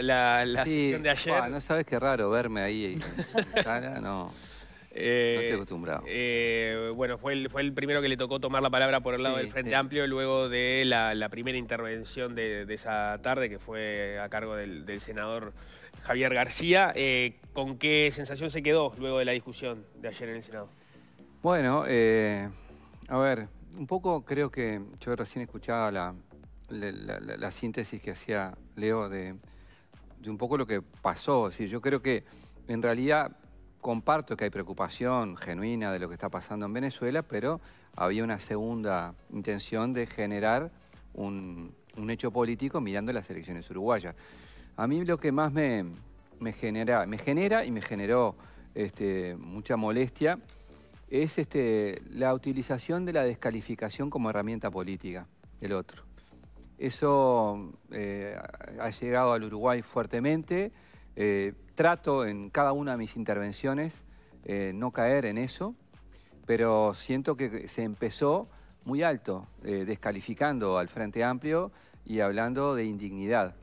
la, sesión de ayer. no sabes qué raro verme ahí. en no. Eh, no estoy acostumbrado. Eh, bueno, fue el, fue el primero que le tocó tomar la palabra por el lado del Frente Amplio luego de la, primera intervención de, esa tarde que fue a cargo del, senador Javier García. Eh, ¿Con qué sensación se quedó luego de la discusión de ayer en el Senado? Bueno, eh, a ver, un poco creo que yo recién escuchaba la, la, la síntesis que hacía Leo de de un poco lo que pasó. yo creo que en realidad comparto que hay preocupación genuina de lo que está pasando en Venezuela, pero había una segunda intención de generar un, hecho político mirando las elecciones uruguayas. A mí lo que más me, genera, me genera y me generó este, mucha molestia es este, la utilización de la descalificación como herramienta política del otro. Eso eh, ha llegado al Uruguay fuertemente. Eh, trato en cada una de mis intervenciones eh, no caer en eso, pero siento que se empezó muy alto, descalificando al Frente Amplio y hablando de indignidad.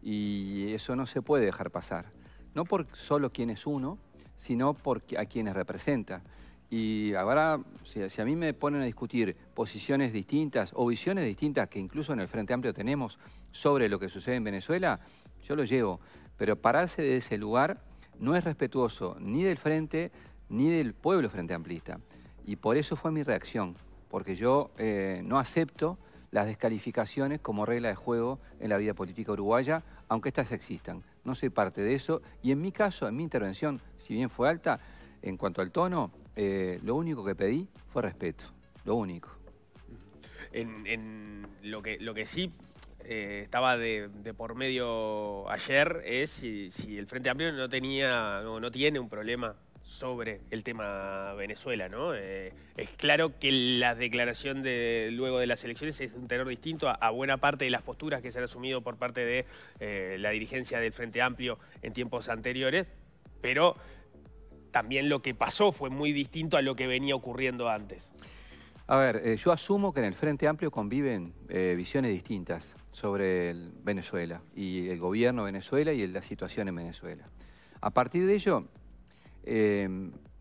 Y eso no se puede dejar pasar. No por solo quién es uno, sino por a quienes representa. Y ahora, si, a mí me ponen a discutir posiciones distintas o visiones distintas que incluso en el Frente Amplio tenemos sobre lo que sucede en Venezuela, yo lo llevo. Pero pararse de ese lugar no es respetuoso ni del Frente ni del pueblo Frente Amplista. Y por eso fue mi reacción, porque yo eh, no acepto las descalificaciones como regla de juego en la vida política uruguaya, aunque estas existan. No soy parte de eso y en mi caso, en mi intervención, si bien fue alta, en cuanto al tono, eh, lo único que pedí fue respeto, lo único. En, lo, que, sí eh, estaba de, por medio ayer es si, el Frente Amplio no tenía, no, tiene un problema sobre el tema Venezuela, ¿no? Eh, es claro que la declaración de luego de las elecciones es un tenor distinto a, buena parte de las posturas que se han asumido por parte de la dirigencia del Frente Amplio en tiempos anteriores, pero también lo que pasó fue muy distinto a lo que venía ocurriendo antes. A ver, eh, yo asumo que en el Frente Amplio conviven eh, visiones distintas sobre Venezuela y el gobierno de Venezuela y la situación en Venezuela. A partir de ello, eh,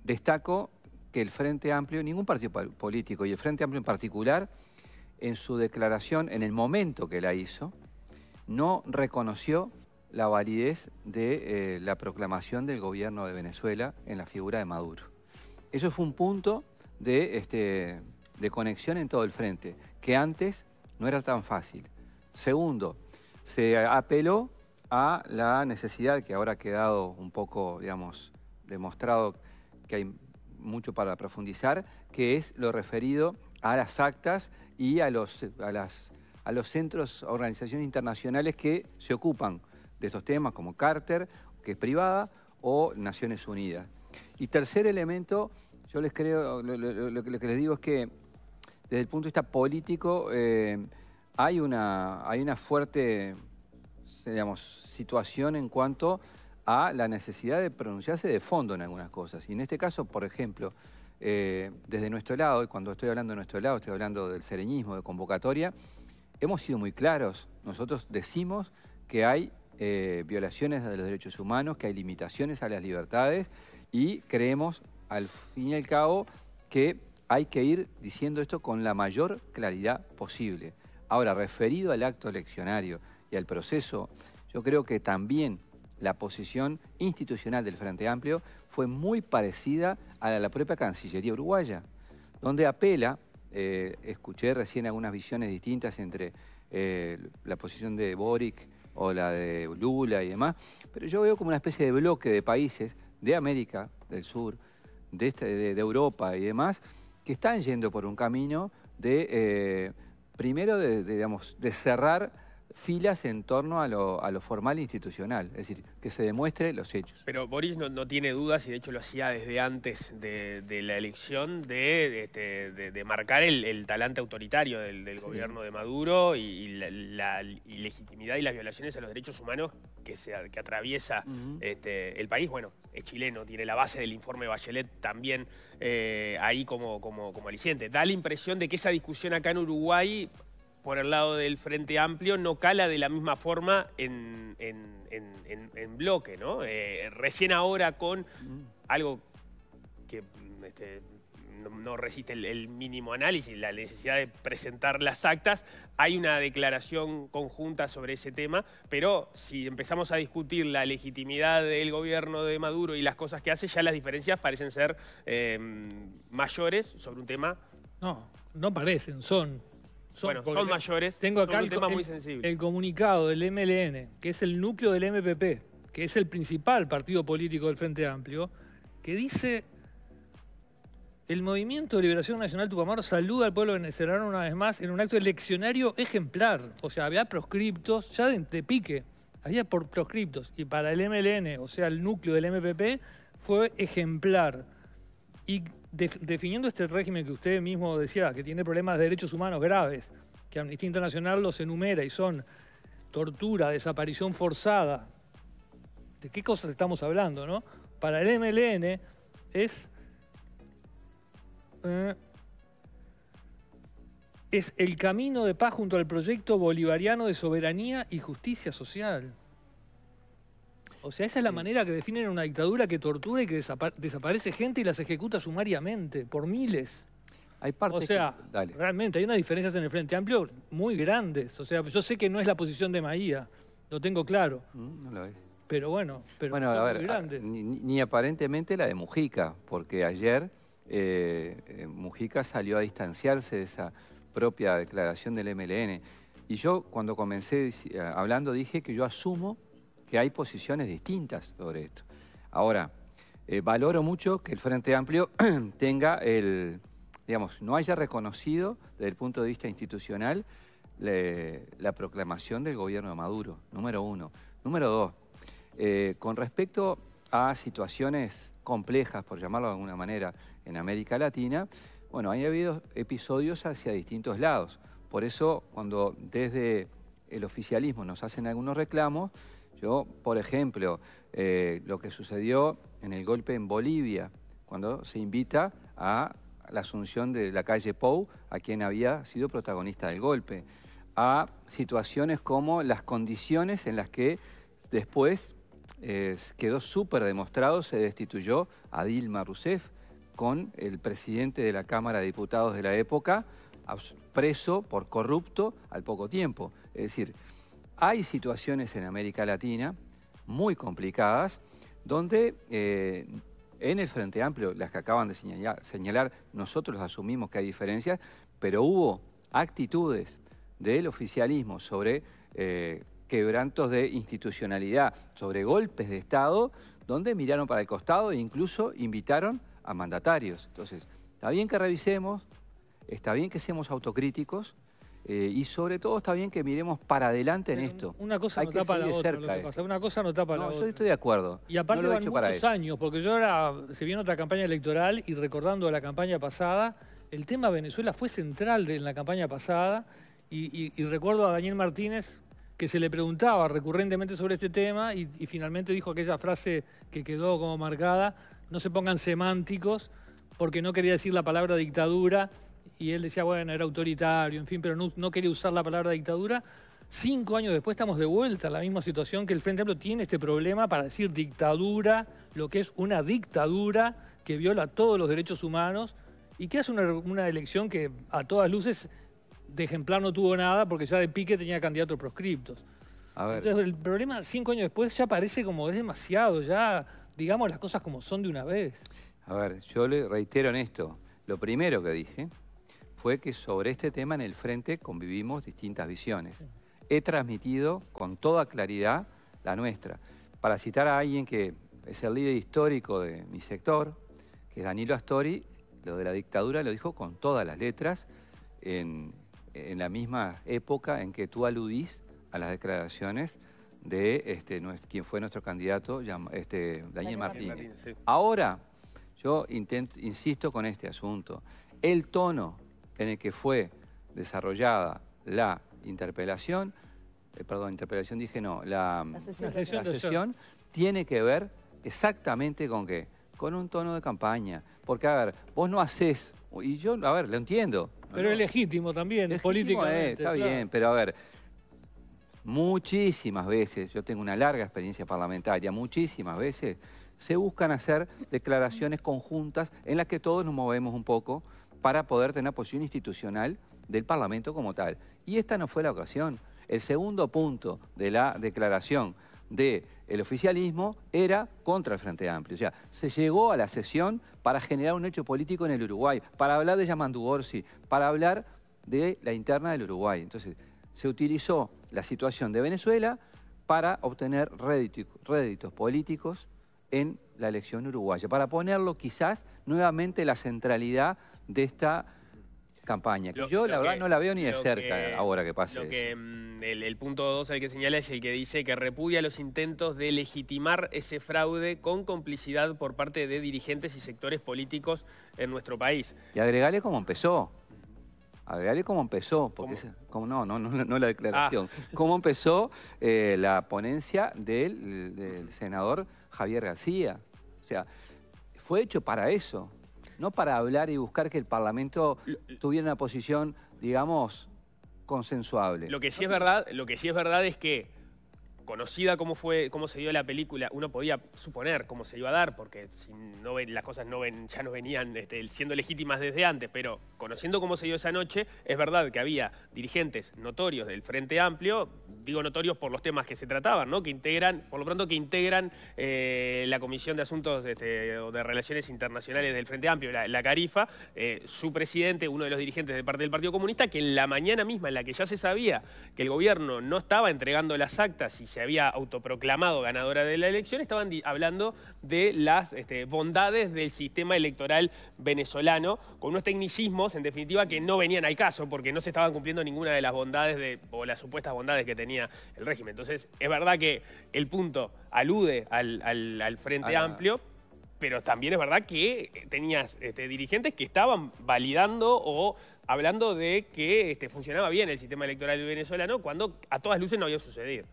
destaco que el Frente Amplio, ningún partido político y el Frente Amplio en particular, en su declaración, en el momento que la hizo, no reconoció la validez de eh, la proclamación del gobierno de Venezuela en la figura de Maduro. Eso fue un punto este, de, conexión en todo el frente, que antes no era tan fácil. Segundo, se apeló a la necesidad que ahora ha quedado un poco, digamos, demostrado que hay mucho para profundizar, que es lo referido a las actas y a los, a las, a los centros, organizaciones internacionales que se ocupan de estos temas, como Carter, que es privada, o Naciones Unidas. Y tercer elemento, yo les creo, lo, que les digo es que desde el punto de vista político eh, hay, una, hay una fuerte digamos, situación en cuanto a la necesidad de pronunciarse de fondo en algunas cosas. Y en este caso, por ejemplo, eh, desde nuestro lado, y cuando estoy hablando de nuestro lado, estoy hablando del sereñismo, de convocatoria, hemos sido muy claros. Nosotros decimos que hay eh, violaciones de los derechos humanos, que hay limitaciones a las libertades y creemos, al fin y al cabo, que hay que ir diciendo esto con la mayor claridad posible. Ahora, referido al acto eleccionario y al proceso, yo creo que también la posición institucional del Frente Amplio fue muy parecida a la, propia Cancillería uruguaya, donde apela, eh, escuché recién algunas visiones distintas entre eh, la posición de Boric, o la de Lula y demás, pero yo veo como una especie de bloque de países de América del Sur, de, este, Europa y demás, que están yendo por un camino de, eh, primero, digamos, de cerrar filas en torno a lo, formal e institucional, es decir, que se demuestre los hechos. Pero Boris no, tiene dudas, y de hecho lo hacía desde antes de, la elección, de, este, marcar el, talante autoritario del, gobierno de Maduro y, la, ilegitimidad y las violaciones a los derechos humanos que, atraviesa este, el país. Bueno, es chileno, tiene la base del informe Bachelet también eh, ahí como aliciente. Da la impresión de que esa discusión acá en Uruguay por el lado del Frente Amplio no cala de la misma forma en, bloque, ¿no? Eh, recién ahora con algo que este, no, resiste el, mínimo análisis, la necesidad de presentar las actas. Hay una declaración conjunta sobre ese tema, pero si empezamos a discutir la legitimidad del gobierno de Maduro y las cosas que hace, ya las diferencias parecen ser eh, mayores sobre un tema... No, no parecen, son bueno, son mayores. Tengo acá el, tema muy sensible. el comunicado del MLN, que es el núcleo del MPP, que es el principal partido político del Frente Amplio, que dice el Movimiento de Liberación Nacional Tupamar saluda al pueblo venezolano una vez más en un acto eleccionario ejemplar. O sea, había proscriptos, ya de, de pique, había por proscriptos. Y para el MLN, o sea, el núcleo del MPP, fue ejemplar. Y definiendo este régimen que usted mismo decía, que tiene problemas de derechos humanos graves, que Amnistía Internacional los enumera y son tortura, desaparición forzada, ¿de qué cosas estamos hablando? ¿no? Para el MLN es... Eh, es el camino de paz junto al proyecto bolivariano de soberanía y justicia social. O sea, esa es la manera que definen una dictadura que tortura y que desaparece gente y las ejecuta sumariamente, por miles. Hay partes o sea, realmente hay unas diferencias en el Frente Amplio muy grandes. O sea, yo sé que no es la posición de Maía, lo tengo claro. Mm, no lo es. Pero bueno, pero bueno, muy grandes. ni, aparentemente la de Mujica, porque ayer eh, eh, Mujica salió a distanciarse de esa propia declaración del MLN. Y yo cuando comencé eh, hablando dije que yo asumo que hay posiciones distintas sobre esto. Ahora, eh, valoro mucho que el Frente Amplio tenga el, digamos, no haya reconocido desde el punto de vista institucional la proclamación del gobierno de Maduro, número uno. Número dos, eh, con respecto a situaciones complejas, por llamarlo de alguna manera, en América Latina, bueno, haya habido episodios hacia distintos lados. Por eso, cuando desde el oficialismo nos hacen algunos reclamos, por ejemplo, eh, lo que sucedió en el golpe en Bolivia, cuando se invita a la asunción de la calle Pou, a quien había sido protagonista del golpe, a situaciones como las condiciones en las que después eh, quedó súper demostrado, se destituyó a Dilma Rousseff con el presidente de la Cámara de Diputados de la época, preso por corrupto al poco tiempo. Es decir, hay situaciones en América Latina muy complicadas donde eh, en el Frente Amplio, las que acaban de señalar, nosotros asumimos que hay diferencias, pero hubo actitudes del oficialismo sobre eh, quebrantos de institucionalidad, sobre golpes de Estado, donde miraron para el costado e incluso invitaron a mandatarios. Entonces, está bien que revisemos, está bien que seamos autocríticos, eh, y sobre todo está bien que miremos para adelante en esto. Una cosa no tapa la otra, lo Una cosa no tapa no, yo estoy de acuerdo. Y aparte de van muchos años, porque yo ahora, se viene otra campaña electoral y recordando la campaña pasada, el tema Venezuela fue central en la campaña pasada y, recuerdo a Daniel Martínez que se le preguntaba recurrentemente sobre este tema y finalmente dijo aquella frase que quedó como marcada, no se pongan semánticos porque no quería decir la palabra dictadura y él decía, bueno, era autoritario, en fin, pero no, no quería usar la palabra dictadura. Cinco años después estamos de vuelta en la misma situación que el Frente Amplio tiene este problema para decir dictadura, lo que es una dictadura que viola todos los derechos humanos y que hace una, elección que a todas luces de ejemplar no tuvo nada porque ya de pique tenía candidatos proscriptos. Entonces el problema cinco años después ya parece como es demasiado, ya digamos las cosas como son de una vez. A ver, yo le reitero en esto, lo primero que dije, fue que sobre este tema en el frente convivimos distintas visiones. He transmitido con toda claridad la nuestra. Para citar a alguien que es el líder histórico de mi sector, que es Danilo Astori, lo de la dictadura lo dijo con todas las letras en, la misma época en que tú aludís a las declaraciones de este, quien fue nuestro candidato, este, Daniel Martínez. Ahora, yo insisto con este asunto, el tono en el que fue desarrollada la interpelación, eh, perdón, interpelación dije no, la, sesión, tiene que ver exactamente con qué, con un tono de campaña. Porque, a ver, vos no haces, y yo, a ver, lo entiendo. Pero es legítimo también, es eh, políticamente. está bien, pero a ver, muchísimas veces, yo tengo una larga experiencia parlamentaria, muchísimas veces se buscan hacer declaraciones conjuntas en las que todos nos movemos un poco, para poder tener posición institucional del Parlamento como tal. Y esta no fue la ocasión. El segundo punto de la declaración del el oficialismo era contra el Frente Amplio. O sea, se llegó a la sesión para generar un hecho político en el Uruguay, para hablar de Yamandu Gorsi, para hablar de la interna del Uruguay. Entonces, se utilizó la situación de Venezuela para obtener réditos políticos en la elección uruguaya, para ponerlo quizás nuevamente la centralidad de esta campaña. que yo la verdad no la veo ni de cerca ahora que pasa mm, El, punto 2 al que señala es el que dice que repudia los intentos de legitimar ese fraude con complicidad por parte de dirigentes y sectores políticos en nuestro país. Y agregale cómo empezó. Agregale cómo empezó, porque como, no, no, no, la ah. declaración. Cómo empezó eh, la ponencia del senador Javier García. O sea, fue hecho para eso, no para hablar y buscar que el Parlamento tuviera una posición, digamos, consensuable. Lo que sí es verdad, lo que sí es verdad es que conocida cómo, fue, cómo se dio la película, uno podía suponer cómo se iba a dar, porque las cosas no ven, ya no venían este, siendo legítimas desde antes, pero conociendo cómo se dio esa noche, es verdad que había dirigentes notorios del Frente Amplio, digo notorios por los temas que se trataban, ¿no? que integran, por lo pronto que integran eh, la Comisión de Asuntos este, o de Relaciones Internacionales del Frente Amplio, la, Carifa, eh, su presidente, uno de los dirigentes de parte del Partido Comunista, que en la mañana misma, en la que ya se sabía que el gobierno no estaba entregando las actas y se había autoproclamado ganadora de la elección, estaban hablando de las este, bondades del sistema electoral venezolano, con unos tecnicismos, en definitiva, que no venían al caso, porque no se estaban cumpliendo ninguna de las bondades de, o las supuestas bondades que tenía el régimen. Entonces, es verdad que el punto alude al, Frente Amplio, pero también es verdad que eh, tenías este, dirigentes que estaban validando o hablando de que este, funcionaba bien el sistema electoral venezolano cuando a todas luces no había sucedido.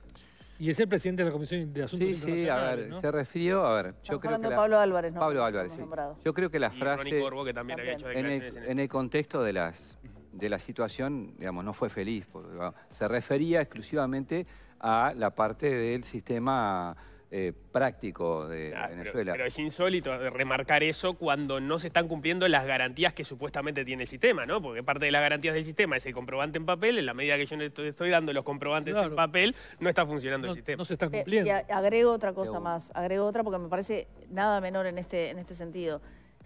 Y es el presidente de la Comisión de Asuntos sí, Sí, a ver, se refirió, a ver, yo creo que Pablo Álvarez, ¿no? Pablo Álvarez, sí. Yo creo que la frase en, el, en el contexto de las de la situación, digamos, no fue feliz, porque, se refería exclusivamente a la parte del sistema eh, práctico de ah, Venezuela. Pero, es insólito remarcar eso cuando no se están cumpliendo las garantías que supuestamente tiene el sistema, ¿no? Porque parte de las garantías del sistema es el comprobante en papel, en la medida que yo estoy, dando los comprobantes en papel, no está funcionando el sistema. No se está eh, cumpliendo. y agrego otra cosa más, agrego otra porque me parece nada menor en este, en este sentido.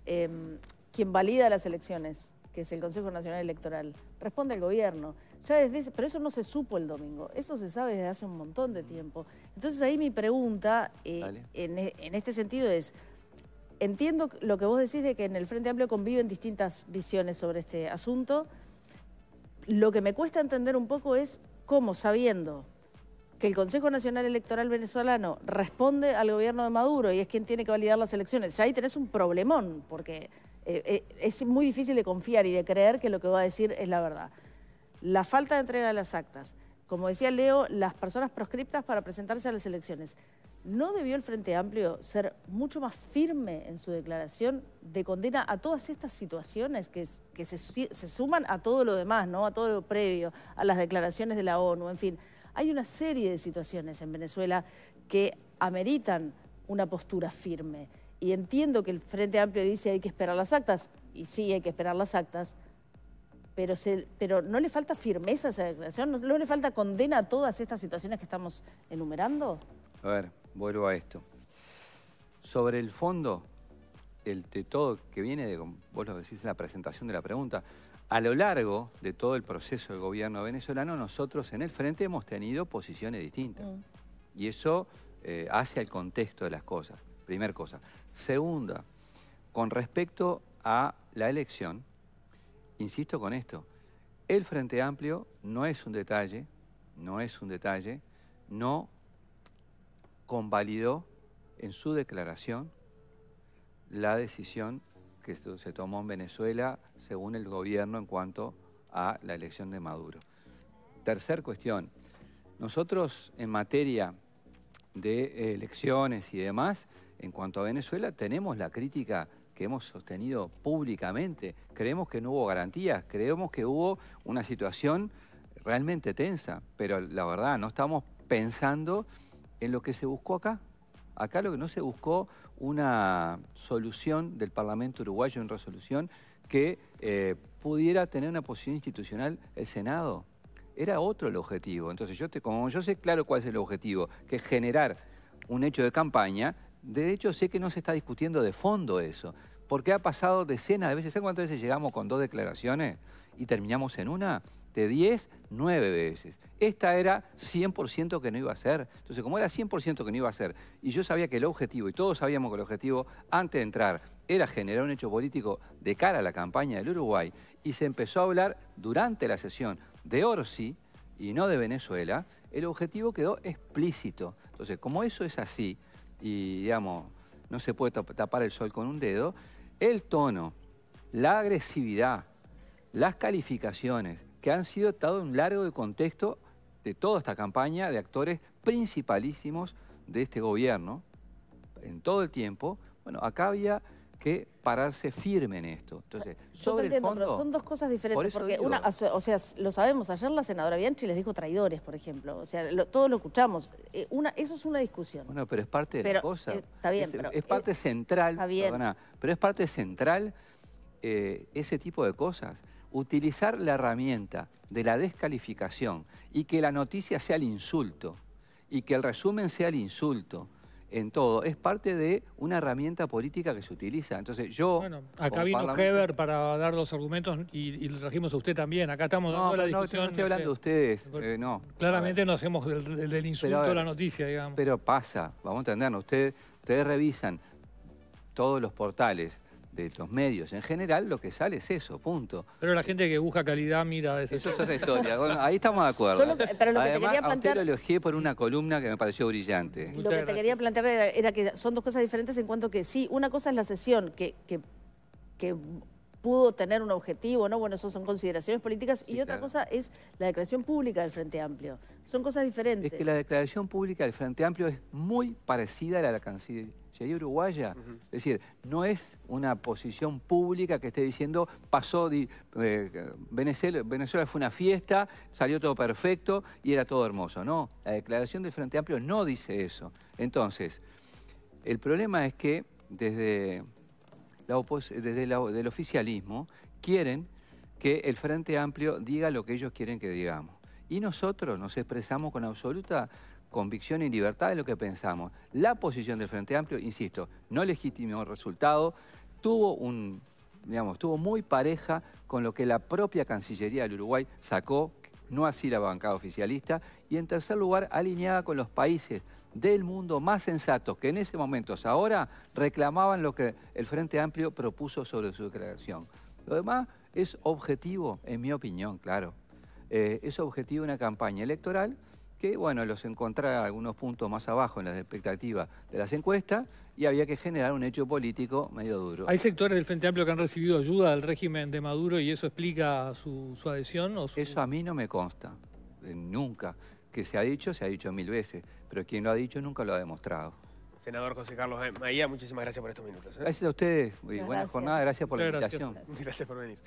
Eh, quien valida las elecciones que es el Consejo Nacional Electoral, responde al gobierno. Ya desde pero eso no se supo el domingo, eso se sabe desde hace un montón de tiempo. Entonces ahí mi pregunta eh, en, e, en, este sentido es, entiendo lo que vos decís de que en el Frente Amplio conviven distintas visiones sobre este asunto. Lo que me cuesta entender un poco es cómo, sabiendo que el Consejo Nacional Electoral venezolano responde al gobierno de Maduro y es quien tiene que validar las elecciones, ya ahí tenés un problemón, porque eh, eh, es muy difícil de confiar y de creer que lo que va a decir es la verdad. La falta de entrega de las actas. Como decía Leo, las personas proscriptas para presentarse a las elecciones. ¿No debió el Frente Amplio ser mucho más firme en su declaración de condena a todas estas situaciones que, se, suman a todo lo demás, ¿no? a todo lo previo, a las declaraciones de la ONU, en fin? Hay una serie de situaciones en Venezuela que ameritan una postura firme y entiendo que el Frente Amplio dice hay que esperar las actas, y sí, hay que esperar las actas, pero, se, pero ¿no le falta firmeza a esa declaración? ¿No, le falta condena a todas estas situaciones que estamos enumerando? A ver, vuelvo a esto. Sobre el fondo, el de todo que viene de, vos lo decís en la presentación de la pregunta, a lo largo de todo el proceso del gobierno venezolano, nosotros en el frente hemos tenido posiciones distintas. Mm. Y eso eh, hace al contexto de las cosas. Primer cosa. Segunda, con respecto a la elección, insisto con esto, el Frente Amplio no es un detalle, no es un detalle, no convalidó en su declaración la decisión que se tomó en Venezuela según el gobierno en cuanto a la elección de Maduro. Tercer cuestión, nosotros en materia de elecciones y demás, en cuanto a Venezuela, tenemos la crítica que hemos sostenido públicamente. Creemos que no hubo garantías, creemos que hubo una situación realmente tensa, pero la verdad, no estamos pensando en lo que se buscó acá. Acá lo que no se buscó una solución del Parlamento uruguayo en resolución que eh, pudiera tener una posición institucional el Senado. Era otro el objetivo. Entonces, yo te, como yo sé claro cuál es el objetivo, que es generar un hecho de campaña de hecho, sé que no se está discutiendo de fondo eso, porque ha pasado decenas de veces. ¿Saben cuántas veces llegamos con dos declaraciones y terminamos en una? De 10, 9 veces. Esta era 100% que no iba a ser. Entonces, como era 100% que no iba a ser, y yo sabía que el objetivo, y todos sabíamos que el objetivo, antes de entrar, era generar un hecho político de cara a la campaña del Uruguay, y se empezó a hablar durante la sesión de Orsi y no de Venezuela, el objetivo quedó explícito. Entonces, como eso es así, y digamos, no se puede tapar el sol con un dedo, el tono, la agresividad, las calificaciones que han sido dado un largo de contexto de toda esta campaña de actores principalísimos de este gobierno, en todo el tiempo, bueno, acá había que pararse firme en esto. Entonces, Yo sobre entiendo, pero son dos cosas diferentes. porque una, o sea, lo sabemos, ayer la senadora Bianchi les dijo traidores, por ejemplo. O sea, todos lo escuchamos. Eh, una, eso es una discusión. Bueno, pero es parte de la cosa. Eh, está bien, pero, es parte central, está eh, bien. pero es parte central ese tipo de cosas. Utilizar la herramienta de la descalificación y que la noticia sea el insulto y que el resumen sea el insulto en todo. Es parte de una herramienta política que se utiliza. Entonces yo... Bueno, acá vino Heber para dar los argumentos y, y, trajimos a usted también. Acá estamos dando la discusión... No, estoy hablando de ustedes, eh, no. Claramente no hacemos del, insulto a la noticia, digamos. Pero pasa, vamos a entendernos. ustedes revisan todos los portales de los medios en general, lo que sale es eso, punto. Pero la gente que busca calidad mira eso. Eso es otra historia. ahí estamos de acuerdo. pero lo que quería plantear... lo elogié por una columna que me pareció brillante. lo que te quería plantear era, que son dos cosas diferentes en cuanto que sí, una cosa es la sesión que, que, pudo tener un objetivo, ¿no? Bueno, eso son consideraciones políticas. y otra cosa es la declaración pública del Frente Amplio. Son cosas diferentes. Es que la declaración pública del Frente Amplio es muy parecida a la de la Canciller si hay uruguaya. Es decir, no es una posición pública que esté diciendo, pasó, eh, Venezuela, Venezuela fue una fiesta, salió todo perfecto y era todo hermoso. No, la declaración del Frente Amplio no dice eso. Entonces, el problema es que desde, desde el oficialismo quieren que el Frente Amplio diga lo que ellos quieren que digamos. Y nosotros nos expresamos con absoluta convicción y libertad de lo que pensamos. La posición del Frente Amplio, insisto, no legitimó el resultado, tuvo un, digamos, tuvo muy pareja con lo que la propia Cancillería del Uruguay sacó, no así la bancada oficialista, y en tercer lugar, alineada con los países del mundo más sensatos que en ese momento, ahora, reclamaban lo que el Frente Amplio propuso sobre su creación. Lo demás es objetivo, en mi opinión, claro. Eh, es objetivo una campaña electoral que bueno, los encontraba algunos puntos más abajo en las expectativas de las encuestas y había que generar un hecho político medio duro. ¿Hay sectores del Frente Amplio que han recibido ayuda del régimen de Maduro y eso explica su, adhesión? Eso a mí no me consta, eh, nunca. Que se ha dicho, se ha dicho mil veces, pero quien lo ha dicho nunca lo ha demostrado. Senador José Carlos Maía, muchísimas gracias por estos minutos. ¿eh? Gracias a ustedes, buena jornada, gracias por la invitación. Gracias, gracias por venir.